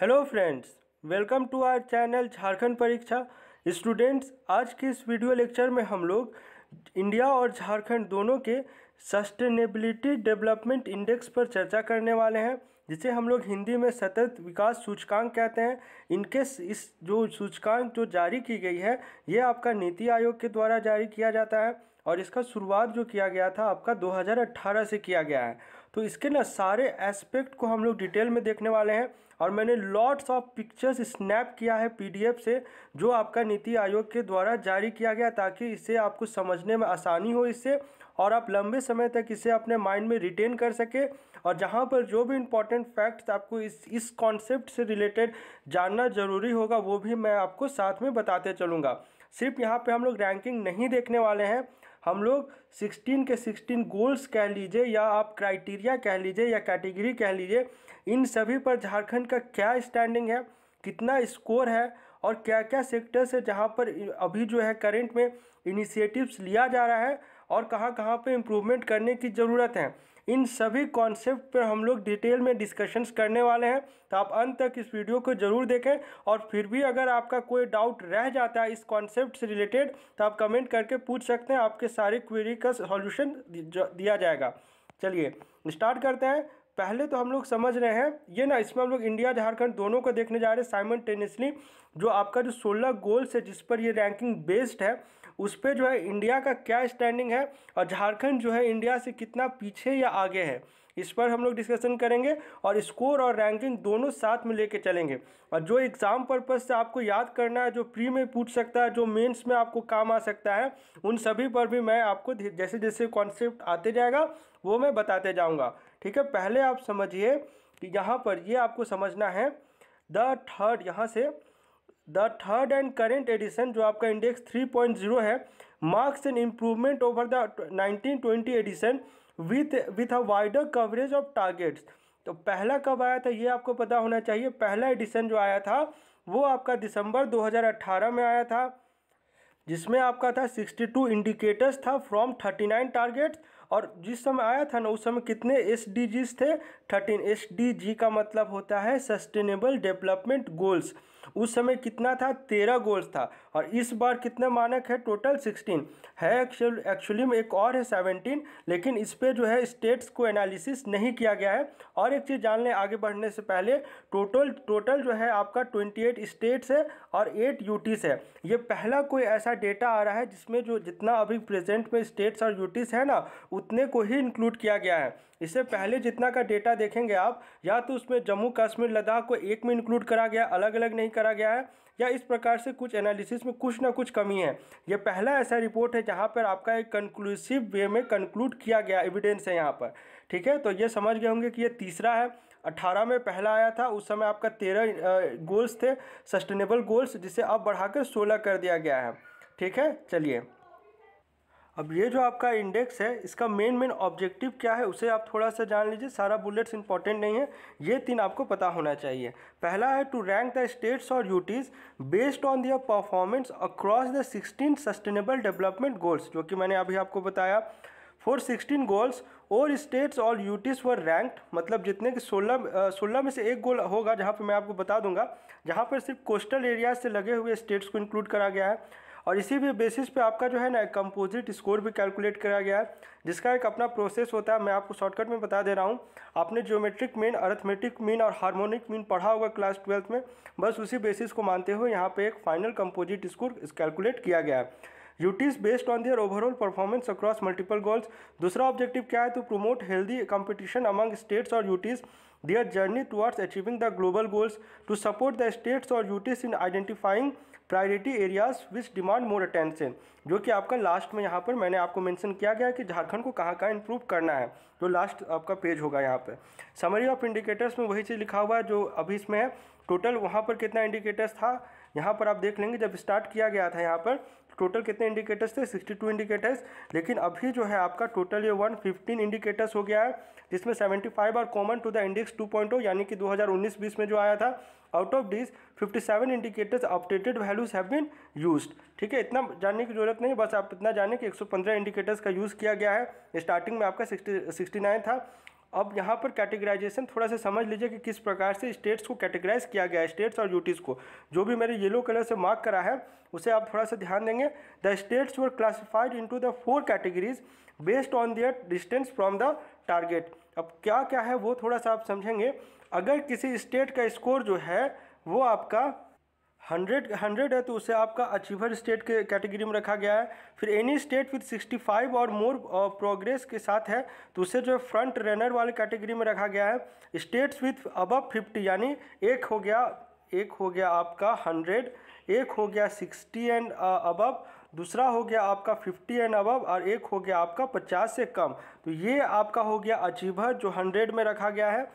hello friends welcome to our channel Jharkhand परीक्षा students आज के इस वीडियो लेक्चर में हम लोग इंडिया और झारखंड दोनों के सस्टेनेबिलिटी डेवलपमेंट इंडेक्स पर चर्चा करने वाले हैं जिसे हम लोग हिंदी में सतत विकास सूचकांक कहते हैं इनके इस जो सूचकांक जो जारी की गई है ये आपका नीति आयोग के द्वारा जारी किया जाता है और इसका शुरुआत जो किया गया था आपका 2018 से किया गया है तो इसके ना सारे एस्पेक्ट को हम लोग डिटेल में देखने वाले हैं और मैंने लॉट्स ऑफ पिक्चर्स स्नैप किया है पीडीएफ से जो आपका नीति आयोग के द्वारा जारी किया गया ताकि इसे आपको समझने में आसानी हो इससे और आप लंबे समय तक इसे अपने माइंड में रिटेन कर सके और जहाँ पर जो भी इम्पोर्टेंट फैक्ट्स आपको इस इस कॉन्सेप्ट से रिलेटेड जानना ज़रूरी होगा वो भी मैं आपको साथ में बताते चलूँगा सिर्फ यहाँ पे हम लोग रैंकिंग नहीं देखने वाले हैं हम लोग 16 के 16 गोल्स कह लीजिए या आप क्राइटेरिया कह लीजिए या कैटेगरी कह लीजिए इन सभी पर झारखंड का क्या स्टैंडिंग है कितना स्कोर है और क्या क्या सेक्टर्स है जहाँ पर अभी जो है करेंट में इनिशिएटिव्स लिया जा रहा है और कहाँ कहाँ पे इम्प्रूवमेंट करने की ज़रूरत है इन सभी कॉन्सेप्ट पर हम लोग डिटेल में डिस्कशंस करने वाले हैं तो आप अंत तक इस वीडियो को ज़रूर देखें और फिर भी अगर आपका कोई डाउट रह जाता है इस कॉन्सेप्ट से रिलेटेड तो आप कमेंट करके पूछ सकते हैं आपके सारे क्वेरी का सॉल्यूशन दिया जाएगा चलिए स्टार्ट करते हैं पहले तो हम लोग समझ रहे हैं ये ना इसमें हम लोग इंडिया झारखंड दोनों को देखने जा रहे हैं साइमन टेनिसली जो आपका जो सोलह गोल्स है जिस पर ये रैंकिंग बेस्ड है उस पर जो है इंडिया का क्या स्टैंडिंग है और झारखंड जो है इंडिया से कितना पीछे या आगे है इस पर हम लोग डिस्कशन करेंगे और स्कोर और रैंकिंग दोनों साथ में लेके चलेंगे और जो एग्ज़ाम पर्पज़ से आपको याद करना है जो प्री में पूछ सकता है जो मेंस में आपको काम आ सकता है उन सभी पर भी मैं आपको जैसे जैसे कॉन्सेप्ट आते जाएगा वो मैं बताते जाऊँगा ठीक है पहले आप समझिए कि यहाँ पर ये आपको समझना है द थर्ड यहाँ से the third and current edition जो आपका इंडेक्स 3.0 है marks and improvement over the 1920 edition with with a wider coverage of targets तो पहला कब आया था ये आपको पता होना चाहिए पहला एडिशन जो आया था वो आपका दिसंबर 2018 में आया था जिसमें आपका था 62 इंडिकेटर्स था फ्रॉम 39 टारगेट्स और जिस समय आया था ना उस समय कितने एस थे थर्टीन एस का मतलब होता है सस्टेनेबल डेवलपमेंट गोल्स उस समय कितना था तेरह गोल्स था और इस बार कितना मानक है टोटल सिक्सटीन है एक्चुअली में एक और है सेवनटीन लेकिन इस पर जो है स्टेट्स को एनालिसिस नहीं किया गया है और एक चीज़ जान लें आगे बढ़ने से पहले टोटल टोटल जो है आपका ट्वेंटी एट स्टेट्स है और एट यूटीस है ये पहला कोई ऐसा डेटा आ रहा है जिसमें जो जितना अभी प्रेजेंट में स्टेट्स और यूटीस है ना उतने को ही इंक्लूड किया गया है इससे पहले जितना का डेटा देखेंगे आप या तो उसमें जम्मू कश्मीर लद्दाख को एक में इंक्लूड करा गया अलग अलग नहीं करा गया है या इस प्रकार से कुछ एनालिसिस में कुछ ना कुछ कमी है यह पहला ऐसा रिपोर्ट है जहाँ पर आपका एक कंक्लूसिव वे में कंक्लूड किया गया एविडेंस है यहाँ पर ठीक है तो ये समझ गए होंगे कि ये तीसरा है 2018 में पहला आया था उस समय आपका तेरह गोल्स थे सस्टेनेबल गोल्स जिसे अब बढ़ाकर सोलह कर दिया गया है ठीक है चलिए अब ये जो आपका इंडेक्स है इसका मेन मेन ऑब्जेक्टिव क्या है उसे आप थोड़ा सा जान लीजिए सारा बुलेट्स इंपॉर्टेंट नहीं है ये तीन आपको पता होना चाहिए पहला है टू रैंक द स्टेट्स और UTs based on their performance across the sixteen sustainable development goals जो कि मैंने अभी आपको बताया फोर सिक्सटीन गोल्स और स्टेट्स और यूटीज वर रैंक्ड मतलब जितने कि सोलह सोलह में से एक गोल होगा जहाँ पर मैं आपको बता दूंगा जहाँ पर सिर्फ कोस्टल एरियाज से लगे हुए स्टेट्स को इंक्लूड करा गया है और इसी भी बेसिस पे आपका जो है ना कंपोजिट स्कोर भी कैलकुलेट करा गया है जिसका एक अपना प्रोसेस होता है मैं आपको शॉर्टकट में बता दे रहा हूँ आपने ज्योमेट्रिक मीन अर्थमेट्रिक मीन और हार्मोनिक मीन पढ़ा होगा क्लास ट्वेल्थ में बस उसी बेसिस को मानते हुए यहाँ पे एक फाइनल कंपोजिट स्कोर कैलकुलेट किया गया है UTs based on their overall performance across multiple goals दूसरा ऑब्जेक्टिव क्या है to promote healthy competition among states और UTs their journey towards achieving the global goals to support the states और UTs in identifying priority areas which demand more attention जो कि आपका last में यहाँ पर मैंने आपको मैंशन किया गया कि झारखंड को कहाँ कहाँ इंप्रूव करना है जो लास्ट आपका पेज होगा यहाँ पर समरी ऑफ इंडिकेटर्स में वही चीज़ लिखा हुआ है जो अभी इसमें है टोटल वहाँ पर कितना इंडिकेटर्स था यहाँ पर आप देख लेंगे जब स्टार्ट किया गया था यहाँ पर टोटल कितने इंडिकेटर्स थे 62 इंडिकेटर्स लेकिन अभी जो है आपका टोटल ये 115 इंडिकेटर्स हो गया है जिसमें 75 are common to the index 2.0 यानी कि 2019-20 में जो आया था out of this 57 indicators updated values have been used ठीक है इतना जानने की जरूरत नहीं बस आप इतना जाने कि 115 इंडिकेटर्स का यूज़ किया गया है स्टार्टिंग में आपका सिक्सटी था अब यहाँ पर कैटेगराइजेशन थोड़ा सा समझ लीजिए कि किस प्रकार से स्टेट्स को कैटेगराइज किया गया है स्टेट्स और यूटीज़ को जो भी मैंने येलो कलर से मार्क करा है उसे आप थोड़ा सा ध्यान देंगे the states were classified into the four categories based on their distance from the target अब क्या क्या है वो थोड़ा सा आप समझेंगे अगर किसी स्टेट का स्कोर जो है वो आपका हंड्रेड हंड्रेड है तो उसे आपका अचीवर स्टेट के कैटेगरी में रखा गया है फिर any state with sixty five or more progress के साथ है तो उसे जो है फ्रंट रनर वाले कैटेगरी में रखा गया है स्टेट्स विथ अबव फिफ्टी यानी एक हो गया एक हो गया आपका हंड्रेड एक हो गया सिक्सटी एंड अबव दूसरा हो गया आपका फिफ्टी एंड अबव और एक हो गया आपका पचास से कम तो ये आपका हो गया अचीवर जो हंड्रेड में रखा गया है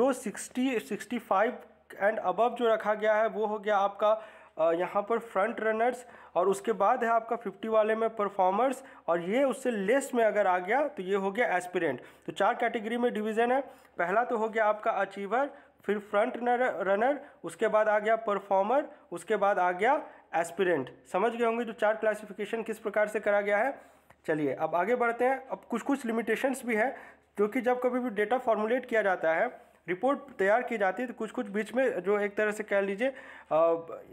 जो sixty sixty five and above जो रखा गया है वो हो गया आपका यहाँ पर फ्रंट रनर्स और उसके बाद है आपका 50 वाले में परफॉर्मर्स और ये उससे लेस में अगर आ गया तो ये हो गया एस्पिरेंट तो चार कैटेगरी में डिवीज़न है पहला तो हो गया आपका अचीवर फिर फ्रंट रनर उसके बाद आ गया परफॉर्मर उसके बाद आ गया एस्पिरेंट समझ गए होंगे जो चार क्लासिफिकेशन किस प्रकार से करा गया है चलिए अब आगे बढ़ते हैं अब कुछ कुछ लिमिटेशंस भी हैं क्योंकि जब कभी भी डेटा फॉर्मुलेट किया जाता है रिपोर्ट तैयार की जाती है तो कुछ कुछ बीच में जो एक तरह से कह लीजिए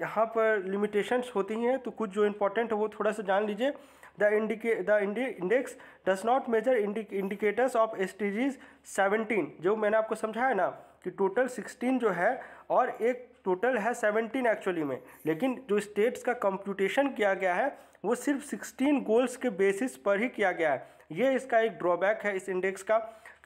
यहाँ पर लिमिटेशंस होती हैं तो कुछ जो इंपॉर्टेंट है वो थोड़ा सा जान लीजिए द इंडिके the index does not measure indicators of S T Gs seventeen जो मैंने आपको समझाया ना कि टोटल सिक्सटीन जो है और एक टोटल है सेवनटीन एक्चुअली में लेकिन जो स्टेट्स का कंप्यूटेशन किया गया है वो सिर्फ सिक्सटीन गोल्स के बेसिस पर ही किया गया है ये इसका एक ड्रॉबैक है इस इंडेक्स का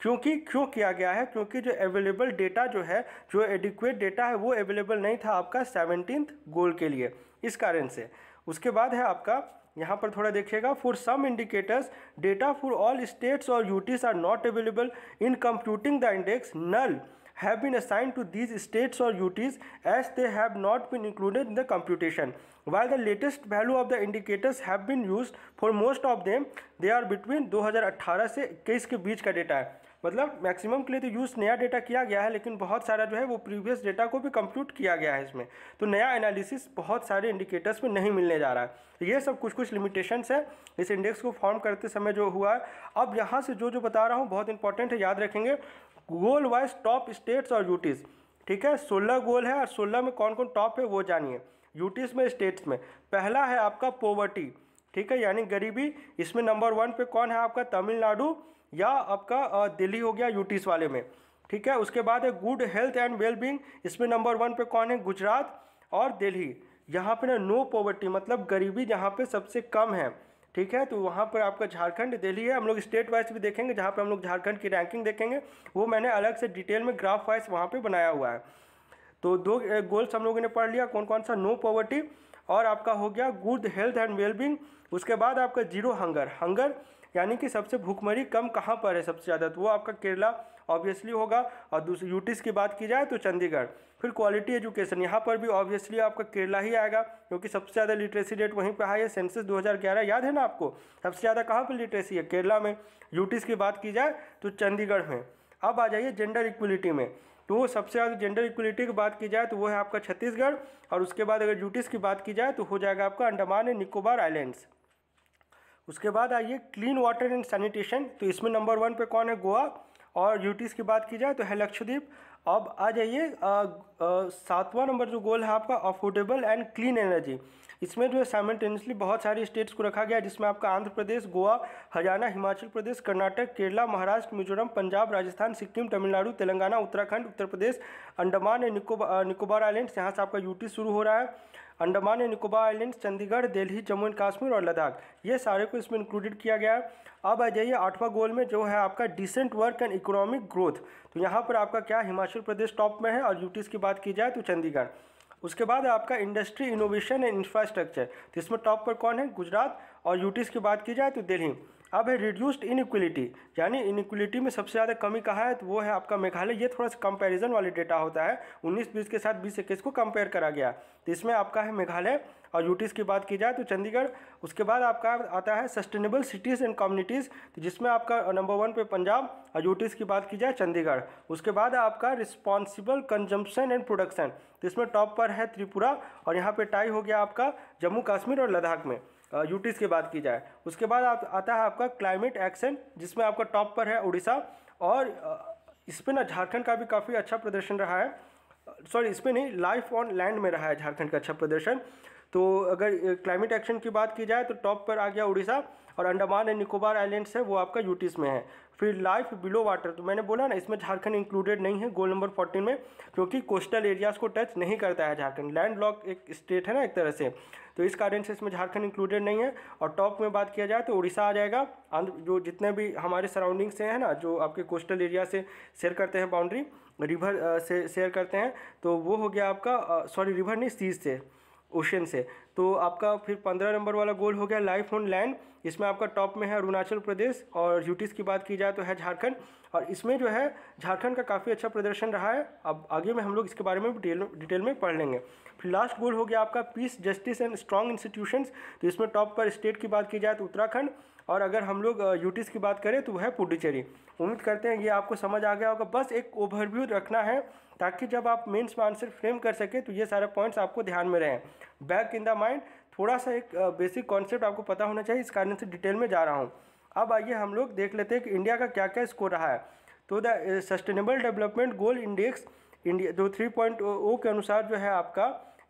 क्योंकि क्यों किया गया है क्योंकि जो अवेलेबल डेटा जो है जो एडिक्वेट डेटा है वो अवेलेबल नहीं था आपका सेवनटीन गोल के लिए इस कारण से उसके बाद है आपका यहाँ पर थोड़ा देखिएगा for some indicators data for all states और UTs are not available in computing the index null have been assigned to these states और UTs as they have not been included in the computation why the latest value of the indicators have been use for most of them they are between 2018 से इक्कीस के बीच का data है मतलब maximum के लिए तो यूज़ नया डेटा किया गया है लेकिन बहुत सारा जो है वो प्रीवियस डेटा को भी कंप्यूट किया गया है इसमें तो नया एनालिसिस बहुत सारे इंडिकेटर्स में नहीं मिलने जा रहा है तो ये सब कुछ कुछ लिमिटेशंस है इस इंडेक्स को फॉर्म करते समय जो हुआ है अब यहाँ से जो जो बता रहा हूँ बहुत इंपॉर्टेंट है याद रखेंगे गोल वाइज टॉप स्टेट्स और यूटीज़ ठीक है सोलह गोल है और सोलह में कौन कौन टॉप है वो जानिए यूटीज़ में स्टेट्स में पहला है आपका पोवर्टी ठीक है यानी गरीबी इसमें नंबर वन पे कौन है आपका तमिलनाडु या आपका दिल्ली हो गया यूटीस वाले में ठीक है उसके बाद है गुड हेल्थ एंड वेलबींग इसमें नंबर वन पे कौन है गुजरात और दिल्ली यहाँ पे ना नो पॉवर्टी मतलब गरीबी यहाँ पे सबसे कम है ठीक है तो वहाँ पर आपका झारखंड दिल्ली है हम लोग स्टेट वाइज भी देखेंगे जहाँ पे हम लोग झारखंड की रैंकिंग देखेंगे वो मैंने अलग से डिटेल में ग्राफ वाइज वहाँ पर बनाया हुआ है तो दो गोल्स हम लोगों ने पढ़ लिया कौन कौन सा नो पॉवर्टी और आपका हो गया गुड हेल्थ एंड वेलबींग उसके बाद आपका जीरो हंगर हंगर यानी कि सबसे भूखमरी कम कहाँ पर है सबसे ज़्यादा तो वो आपका केरला ऑब्वियसली होगा और दूसरी यूटीज़ की बात की जाए तो चंडीगढ़ फिर क्वालिटी एजुकेशन यहाँ पर भी ऑब्वियसली आपका केरला ही आएगा क्योंकि सबसे ज़्यादा लिटरेसी रेट वहीं पर हाई है सेंसस 2011 याद है ना आपको सबसे ज़्यादा कहाँ पर लिटरेसी है केरला में यूटीज़ की बात की जाए तो चंडीगढ़ में अब आ जाइए जेंडर इक्वलिटी में तो वो सबसे ज़्यादा जेंडर इक्वलिटी की बात की जाए तो वो है आपका छत्तीसगढ़ और उसके बाद अगर यूटीज़ की बात की जाए तो हो जाएगा आपका अंडमान एंड निकोबार आइलैंड्स उसके बाद आइए क्लीन वाटर एंड सैनिटेशन तो इसमें नंबर वन पे कौन है गोवा और यूटीज़ की बात की जाए तो है लक्षद्वीप अब आ जाइए सातवां नंबर जो गोल है आपका अफोर्डेबल एंड क्लीन एनर्जी इसमें जो है साइमटेनियसली बहुत सारे स्टेट्स को रखा गया है जिसमें आपका आंध्र प्रदेश गोवा हरियाणा हिमाचल प्रदेश कर्नाटक केरला महाराष्ट्र मिजोरम पंजाब राजस्थान सिक्किम तमिलनाडु तेलंगाना उत्तराखंड उत्तर प्रदेश अंडमान एंड निकोबार आइलैंड्स यहाँ से आपका यूटी शुरू हो रहा है Andaman and Nicobar island Chandigarh Delhi Jammu and Kashmir और लद्दाख ये सारे को इसमें इंक्लूडेड किया गया है अब आ जाइए आठवां गोल में जो है आपका decent work and economic growth तो यहाँ पर आपका क्या हिमाचल प्रदेश टॉप में है और यूटीज की बात की जाए तो चंडीगढ़ उसके बाद आपका इंडस्ट्री इनोवेशन एंड इंफ्रास्ट्रक्चर तो इसमें टॉप पर कौन है गुजरात और यूटीज की बात की जाए तो दिल्ली अब है रिड्यूस्ड इनक्वलिटी यानी इनक्वलिटी में सबसे ज़्यादा कमी कहा है तो वो है आपका मेघालय ये थोड़ा सा कंपैरिजन वाले डेटा होता है 19 बीस के साथ बीस इक्कीस को कंपेयर करा गया तो इसमें आपका है मेघालय और यूटीज़ की बात की जाए तो चंडीगढ़ उसके बाद आपका आता है सस्टेनेबल सिटीज़ एंड कम्युनिटीज़ तो जिसमें आपका नंबर वन पे पंजाब और यूटीज़ की बात की जाए चंडीगढ़ उसके बाद आपका रिस्पॉन्सिबल कंजम्पशन एंड प्रोडक्शन तो इसमें टॉप पर है त्रिपुरा और यहाँ पर टाई हो गया आपका जम्मू कश्मीर और लद्दाख में यूटीज़ की बात की जाए उसके बाद आप आता है आपका क्लाइमेट एक्शन जिसमें आपका टॉप पर है उड़ीसा और इसमें ना झारखंड का भी काफ़ी अच्छा प्रदर्शन रहा है सॉरी इस पर नहीं लाइफ ऑन लैंड में रहा है झारखंड का अच्छा प्रदर्शन तो अगर क्लाइमेट एक्शन की बात की जाए तो टॉप पर आ गया उड़ीसा और अंडमान एंड निकोबार आइलैंड्स है वो आपका यूटीस में है फिर लाइफ बिलो वाटर तो मैंने बोला ना इसमें झारखंड इंक्लूडेड नहीं है गोल नंबर फोर्टीन में क्योंकि कोस्टल एरियाज़ को टच नहीं करता है झारखंड लैंड लॉक एक स्टेट है ना एक तरह से तो इस कारण से इसमें झारखंड इंक्लूडेड नहीं है और टॉप में बात किया जाए तो उड़ीसा आ जाएगा आंध्र जो जितने भी हमारे सराउंडिंग से हैं ना जो आपके कोस्टल एरिया से शेयर करते हैं बाउंड्री रिवर से शेयर करते हैं तो वो हो गया आपका सॉरी रिवर नहीं सीज से ओशन से तो आपका फिर पंद्रह नंबर वाला गोल हो गया लाइफ ऑन लैंड इसमें आपका टॉप में है अरुणाचल प्रदेश और यूटीज़ की बात की जाए तो है झारखंड और इसमें जो है झारखंड का काफ़ी अच्छा प्रदर्शन रहा है अब आगे में हम लोग इसके बारे में डिटेल डिटेल में पढ़ लेंगे फिर लास्ट गोल हो गया आपका peace justice and strong institutions तो इसमें टॉप पर स्टेट की बात की जाए तो उत्तराखंड और अगर हम लोग यूटीज़ की बात करें तो वह है पुडुचेरी उम्मीद करते हैं ये आपको समझ आ गया होगा बस एक ओवरव्यू रखना है ताकि जब आप मेन्स में आंसर फ्रेम कर सकें तो ये सारे पॉइंट्स आपको ध्यान में रहें बैक इन द माइंड थोड़ा सा एक बेसिक कॉन्सेप्ट आपको पता होना चाहिए इस कारण से डिटेल में जा रहा हूँ अब आइए हम लोग देख लेते हैं कि इंडिया का क्या क्या स्कोर रहा है तो the sustainable development goal index India जो थ्री पॉइंट ओ के अनुसार जो है आपका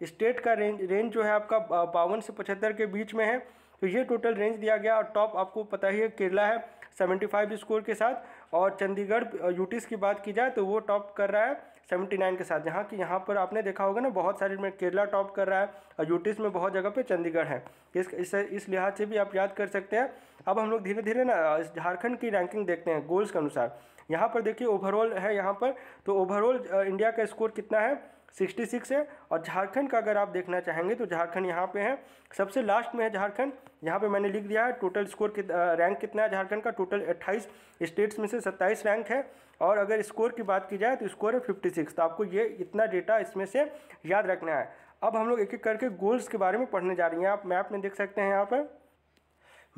स्टेट का रेंज रेंज जो है आपका बावन से पचहत्तर के बीच में है तो ये टोटल रेंज दिया गया और टॉप आपको पता ही है केरला है सेवेंटी फाइव स्कोर के साथ और चंडीगढ़ यूटीज़ की बात की जाए तो वो टॉप कर रहा है सेवेंटी नाइन के साथ जहाँ कि यहाँ पर आपने देखा होगा ना बहुत सारे में केरला टॉप कर रहा है और यूटीज में बहुत जगह पे चंडीगढ़ है इस इस, इस लिहाज से भी आप याद कर सकते हैं अब हम लोग धीरे धीरे ना झारखंड की रैंकिंग देखते हैं गोल्स के अनुसार यहाँ पर देखिए ओवरऑल है यहाँ पर तो ओवरऑल इंडिया का स्कोर कितना है 66 है और झारखंड का अगर आप देखना चाहेंगे तो झारखंड यहाँ पे है सबसे लास्ट में है झारखंड यहाँ पे मैंने लिख दिया है टोटल स्कोर कित, रैंक कितना है झारखंड का टोटल 28 स्टेट्स में से 27 रैंक है और अगर स्कोर की बात की जाए तो स्कोर है फिफ्टी सिक्स तो आपको ये इतना डेटा इसमें से याद रखना है अब हम लोग एक एक करके गोल्स के बारे में पढ़ने जा रही हैं आप मैप में देख सकते हैं यहाँ पर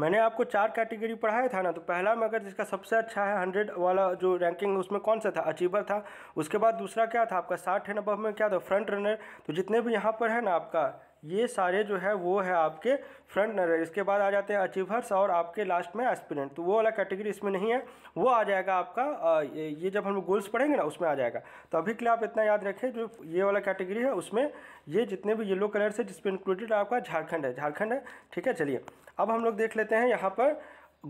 मैंने आपको चार कैटेगरी पढ़ाया था ना तो पहला में अगर जिसका सबसे अच्छा है हंड्रेड वाला जो रैंकिंग उसमें कौन सा था अचीवर था उसके बाद दूसरा क्या था आपका साठ है नब्बे में क्या था फ्रंट रनर तो जितने भी यहाँ पर है ना आपका ये सारे जो है वो है आपके फ्रंट रनर इसके बाद आ जाते हैं अचीवर्स और आपके लास्ट में एस्पिरेंट तो वो वाला कैटेगरी इसमें नहीं है वो आ जाएगा आपका ये जब हम गोल्स पढ़ेंगे ना उसमें आ जाएगा तो अभी के लिए आप इतना याद रखें जो ये वाला कैटेगरी है उसमें ये जितने भी येलो कलर से जिसमें इंक्लूडेड आपका झारखंड है झारखंड है ठीक है चलिए अब हम लोग देख लेते हैं यहाँ पर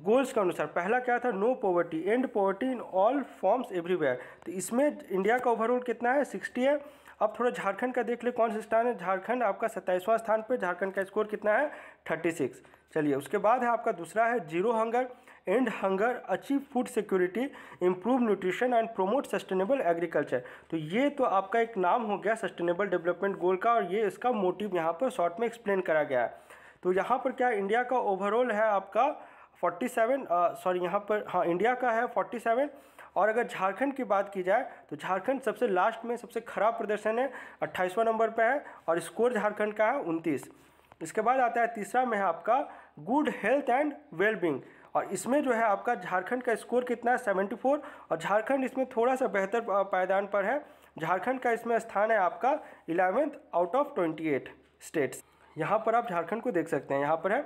गोल्स के अनुसार पहला क्या था no poverty end poverty in all forms everywhere तो इसमें इंडिया का ओवरऑल कितना है सिक्सटी है अब थोड़ा झारखंड का देख ले कौन सा स्थान है झारखंड आपका सत्ताईसवां स्थान पर झारखंड का स्कोर कितना है थर्टी सिक्स चलिए उसके बाद है आपका दूसरा है zero hunger end hunger achieve food security improve nutrition and promote sustainable agriculture तो ये तो आपका एक नाम हो गया सस्टेनेबल डेवलपमेंट गोल का और ये इसका मोटिव यहाँ पर शॉर्ट में एक्सप्लेन करा गया है तो यहाँ पर क्या इंडिया का ओवरऑल है आपका 47 सॉरी यहाँ पर हाँ इंडिया का है 47 और अगर झारखंड की बात की जाए तो झारखंड सबसे लास्ट में सबसे खराब प्रदर्शन है अट्ठाईसवां नंबर पर है और स्कोर झारखंड का है उनतीस इसके बाद आता है तीसरा में है आपका गुड हेल्थ एंड वेलबींग और इसमें जो है आपका झारखंड का स्कोर कितना है सेवेंटी फोर और झारखंड इसमें थोड़ा सा बेहतर पायदान पर है झारखंड का इसमें स्थान है आपका eleventh out of twenty eight states यहाँ पर आप झारखंड को देख सकते हैं यहाँ पर है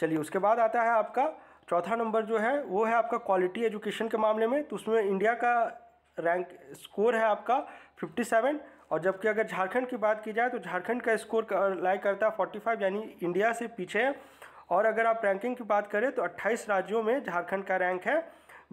चलिए उसके बाद आता है आपका चौथा नंबर जो है वो है आपका क्वालिटी एजुकेशन के मामले में तो उसमें इंडिया का रैंक स्कोर है आपका 57 और जबकि अगर झारखंड की बात की जाए तो झारखंड का स्कोर लाइक लाई करता है फाइव यानी इंडिया से पीछे है और अगर आप रैंकिंग की बात करें तो अट्ठाईस राज्यों में झारखंड का रैंक है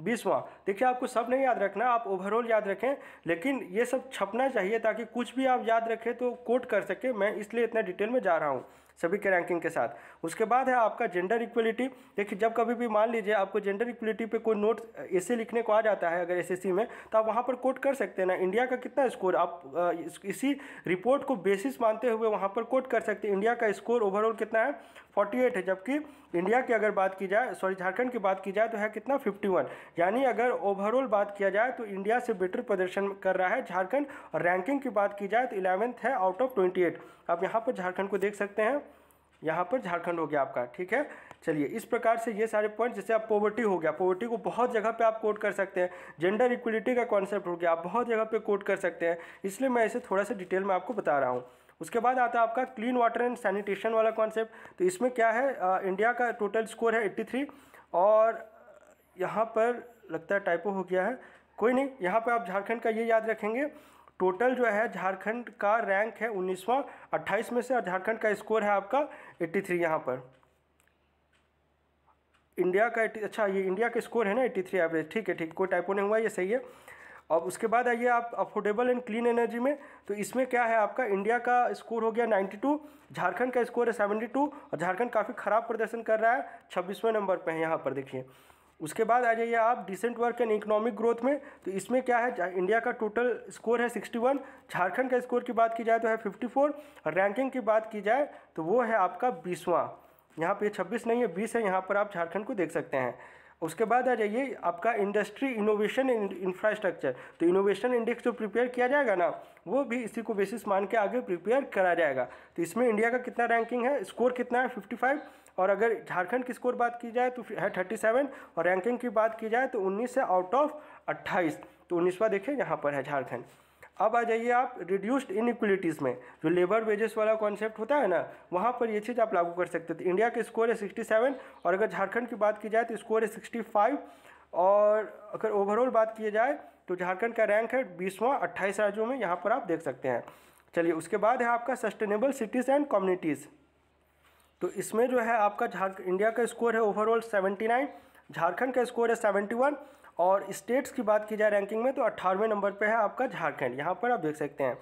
बीसवां देखिए आपको सब नहीं याद रखना आप ओवरऑल याद रखें लेकिन ये सब छपना चाहिए ताकि कुछ भी आप याद रखें तो कोट कर सके मैं इसलिए इतना डिटेल में जा रहा हूँ सभी के रैंकिंग के साथ उसके बाद है आपका जेंडर इक्वलिटी देखिए जब कभी भी मान लीजिए आपको जेंडर इक्वलिटी पे कोई नोट ऐसे लिखने को आ जाता है अगर एसएससी में तो आप वहाँ पर कोट कर सकते हैं ना इंडिया का कितना स्कोर आप इसी रिपोर्ट को बेसिस मानते हुए वहाँ पर कोट कर सकते हैं इंडिया का स्कोर ओवरऑल कितना है फोर्टी है जबकि इंडिया की अगर बात की जाए सॉरी झारखंड की बात की जाए तो है कितना 51 यानी अगर ओवरऑल बात किया जाए तो इंडिया से बेटर प्रदर्शन कर रहा है झारखंड और रैंकिंग की बात की जाए तो इलेवेंथ है आउट ऑफ ट्वेंटी एट आप यहाँ पर झारखंड को देख सकते हैं यहाँ पर झारखंड हो गया आपका ठीक है चलिए इस प्रकार से ये सारे पॉइंट जैसे आप पोवर्टी हो गया पोवर्टी को बहुत जगह पे आप कोट कर सकते हैं जेंडर इक्वलिटी का कॉन्सेप्ट हो गया आप बहुत जगह पे कोट कर सकते हैं इसलिए मैं इसे थोड़ा सा डिटेल में आपको बता रहा हूँ उसके बाद आता है आपका क्लीन वाटर एंड सैनिटेशन वाला कॉन्सेप्ट तो इसमें क्या है आ, इंडिया का टोटल स्कोर है एट्टी थ्री और यहाँ पर लगता है टाइपो हो गया है कोई नहीं यहाँ पर आप झारखंड का ये याद रखेंगे टोटल जो है झारखंड का रैंक है उन्नीसवां अट्ठाईस में से और झारखंड का स्कोर है आपका एट्टी थ्री यहाँ पर इंडिया का अच्छा ये इंडिया का स्कोर है ना एट्टी थ्री एवरेज ठीक है ठीक कोई टाइपो नहीं हुआ ये सही है अब उसके बाद आइए आप अफोर्डेबल एंड क्लीन एनर्जी में तो इसमें क्या है आपका इंडिया का स्कोर हो गया 92 झारखंड का स्कोर है 72 और झारखंड काफ़ी ख़राब प्रदर्शन कर रहा है छब्बीसवें नंबर पर है यहाँ पर देखिए उसके बाद आ जाइए आप decent work and economic growth में तो इसमें क्या है इंडिया का टोटल स्कोर है 61 झारखंड का स्कोर की बात की जाए तो है 54 रैंकिंग की बात की जाए तो वो है आपका बीसवां यहाँ पे 26 नहीं है 20 है यहाँ पर आप झारखंड को देख सकते हैं उसके बाद आ जाइए आपका इंडस्ट्री इनोवेशन इंफ्रास्ट्रक्चर तो इनोवेशन इंडेक्स जो प्रिपेयर किया जाएगा ना वो भी इसी को बेसिस मान के आगे प्रिपेयर करा जाएगा तो इसमें इंडिया का कितना रैंकिंग है स्कोर कितना है फिफ्टी फाइव और अगर झारखंड की स्कोर बात की जाए तो है थर्टी सेवन और रैंकिंग की बात की जाए तो उन्नीस से आउट ऑफ अट्ठाईस तो उन्नीसवा देखिए यहाँ पर है झारखंड अब आ जाइए आप रिड्यूस्ड इनिक्वलिटीज़ में जो लेबर वेजेस वाला कॉन्सेप्ट होता है ना वहाँ पर ये चीज़ आप लागू कर सकते थे इंडिया के स्कोर है 67 और अगर झारखंड की बात की जाए तो स्कोर है 65 और अगर ओवरऑल बात की जाए तो झारखंड का रैंक है बीसवां अट्ठाईस राज्यों में यहाँ पर आप देख सकते हैं चलिए उसके बाद है आपका सस्टेनेबल सिटीज़ एंड कम्युनिटीज़ तो इसमें जो है आपका झारखंड इंडिया का स्कोर है ओवरऑल सेवेंटी झारखंड का स्कोर है सेवेंटी और स्टेट्स की बात की जाए रैंकिंग में तो अट्ठारहवें नंबर पे है आपका झारखंड यहाँ पर आप देख सकते हैं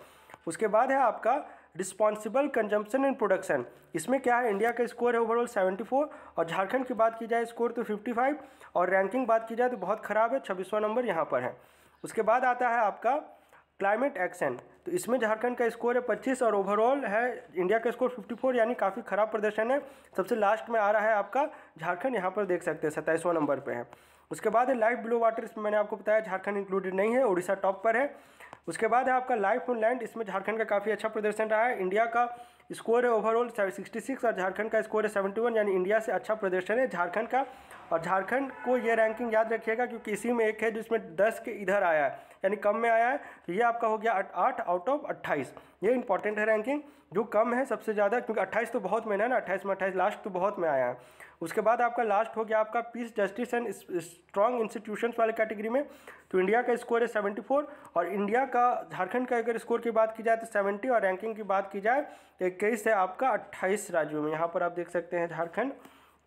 उसके बाद है आपका रिस्पॉन्सिबल कंजम्पशन एंड प्रोडक्शन इसमें क्या है इंडिया का स्कोर है ओवरऑल 74 और झारखंड की बात की जाए स्कोर तो 55 और रैंकिंग बात की जाए तो बहुत ख़राब है छब्बीसवां नंबर यहाँ पर है उसके बाद आता है आपका क्लाइमेट एक्शन तो इसमें झारखंड का स्कोर है पच्चीस और ओवरऑल है इंडिया का स्कोर फोर यानी काफ़ी ख़राब प्रदर्शन है सबसे लास्ट में आ रहा है आपका झारखंड यहाँ पर देख सकते हैं सत्ताईसवां नंबर पर है उसके बाद है लाइफ ब्लू वाटर इसमें मैंने आपको बताया झारखंड इंक्लूडेड नहीं है उड़ीसा टॉप पर है उसके बाद है आपका लाइफ ऑन लैंड इसमें झारखंड का काफ़ी अच्छा प्रदर्शन रहा है इंडिया का स्कोर है ओवरऑल सिक्स और झारखंड का स्कोर है वन यानी इंडिया से अच्छा प्रदर्शन है झारखंड का और झारखंड को ये रैंकिंग याद रखिएगा क्योंकि इसी में एक है जिसमें 10 के इधर आया है यानी कम में आया है तो ये आपका हो गया आठ आउट ऑफ अट्ठाईस ये इंपॉर्टेंट है रैंकिंग जो कम है सबसे ज़्यादा क्योंकि अट्ठाईस तो बहुत में ना अट्ठाईस में अट्ठाईस लास्ट तो बहुत में आया है उसके बाद आपका लास्ट हो गया आपका peace justice and strong institution वाले कैटेगरी में तो इंडिया का स्कोर है सेवेंटी फोर और इंडिया का झारखंड का अगर स्कोर की बात की जाए तो सेवेंटी और रैंकिंग की बात की जाए तो इक्कीस है आपका अट्ठाईस राज्यों में यहाँ पर आप देख सकते हैं झारखंड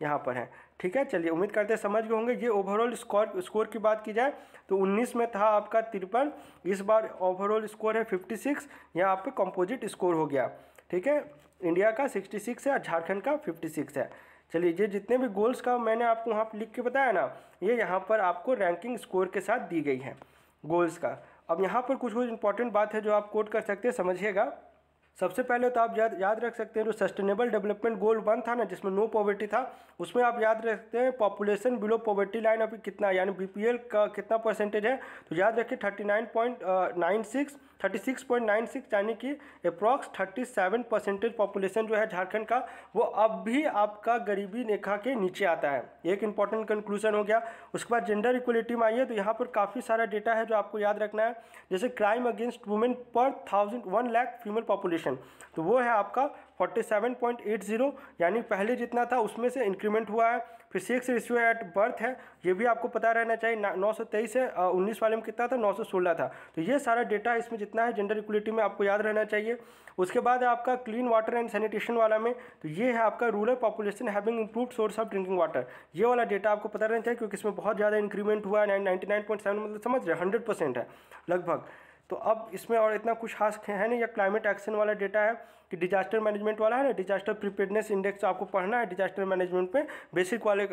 यहाँ पर है ठीक है चलिए उम्मीद करते हैं समझ गए होंगे ये ओवरऑल स्कोर स्कोर की बात की जाए तो 19 में था आपका तिरपन इस बार ओवरऑल स्कोर है 56 यहाँ आप कंपोजिट स्कोर हो गया ठीक है इंडिया का 66 है और झारखंड का 56 है चलिए ये जितने भी गोल्स का मैंने आपको वहाँ पर लिख के बताया ना ये यहाँ पर आपको रैंकिंग स्कोर के साथ दी गई है गोल्स का अब यहाँ पर कुछ कुछ इंपॉर्टेंट बात है जो आप कोट कर सकते हैं समझिएगा सबसे पहले तो आप याद याद रख सकते हैं जो सस्टेनेबल डेवलपमेंट गोल वन था ना जिसमें नो पॉवर्टी था उसमें आप याद रख सकते हैं पॉपुलेशन बिलो पॉवर्टी लाइन अभी कितना यानी बीपीएल का कितना परसेंटेज है तो याद रखिए thirty nine point nine six 36.96 यानी कि अप्रॉक्स 37 परसेंटेज पॉपुलेशन जो है झारखंड का वो अब भी आपका गरीबी रेखा के नीचे आता है एक इंपॉर्टेंट कंक्लूजन हो गया उसके बाद जेंडर इक्वलिटी में आइए तो यहाँ पर काफ़ी सारा डेटा है जो आपको याद रखना है जैसे crime against women per thousand one lakh female population तो वो है आपका 47.80 यानी पहले जितना था उसमें से इंक्रीमेंट हुआ है फिर सिक्स रेशियो एट बर्थ है ये भी आपको पता रहना चाहिए नौ सौ तेईस है उन्नीस वाले में कितना था नौ सौ सोलह था तो ये सारा डेटा इसमें जितना है जेंडर इक्वलिटी में आपको याद रहना चाहिए उसके बाद आपका क्लीन वाटर एंड सैनिटेशन वाला में तो ये है आपका rural population having improve source of drinking water ये वाला डेटा आपको पता रहना चाहिए क्योंकि इसमें बहुत ज़्यादा इंक्रीमेंट हुआ है नाइन्टी नाइन पॉइंट सेवन मतलब समझ रहे हंड्रेड परसेंट है लगभग तो अब इसमें और इतना कुछ खास है नहीं या क्लाइमेट एक्शन वाला डेटा है कि डिजास्टर मैनेजमेंट वाला है ना डिजास्टर प्रिपेयरनेस इंडेक्स आपको पढ़ना है डिजास्टर मैनेजमेंट में बेसिक वाले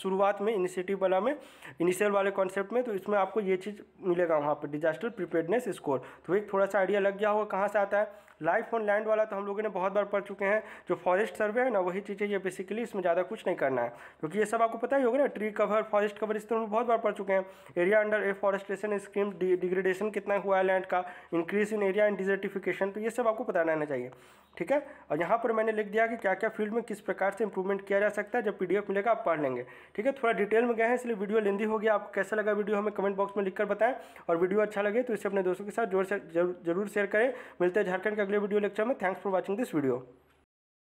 शुरुआत में इनिशिएटिव वाला में इनिशियल वाले कॉन्सेप्ट में तो इसमें आपको ये चीज़ मिलेगा वहाँ पर डिजास्टर प्रिपेयरनेस स्कोर तो एक थोड़ा सा आइडिया लग गया होगा कहाँ से आता है लाइफ ऑन लैंड वाला तो हम लोगों ने बहुत बार पढ़ चुके हैं जो फॉरेस्ट सर्वे है ना वही चीज़ें ये बेसिकली इसमें ज़्यादा कुछ नहीं करना है क्योंकि ये सब आपको पता ही होगा ना ट्री कवर फॉरेस्ट कवर इस तरह बहुत बार पढ़ चुके हैं area under afforestation scheme degradation कितना हुआ है लैंड का increase in area and desertification तो ये सब आपको पता रहना चाहिए ठीक है और यहाँ पर मैंने लिख दिया कि क्या क्या फील्ड में किस प्रकार से इंप्रूवमेंट किया जा सकता है जब पीडीएफ मिलेगा आप पढ़ लेंगे ठीक है थोड़ा डिटेल में गए हैं इसलिए वीडियो लेंदी हो गया आपको कैसा लगा वीडियो हमें कमेंट बॉक्स में लिखकर बताएं और वीडियो अच्छा लगे तो इसे अपने दोस्तों के साथ जोर से जरूर शेयर करें मिलते हैं झारखंड के अगले वीडियो लेक्चर में thanks for watching this video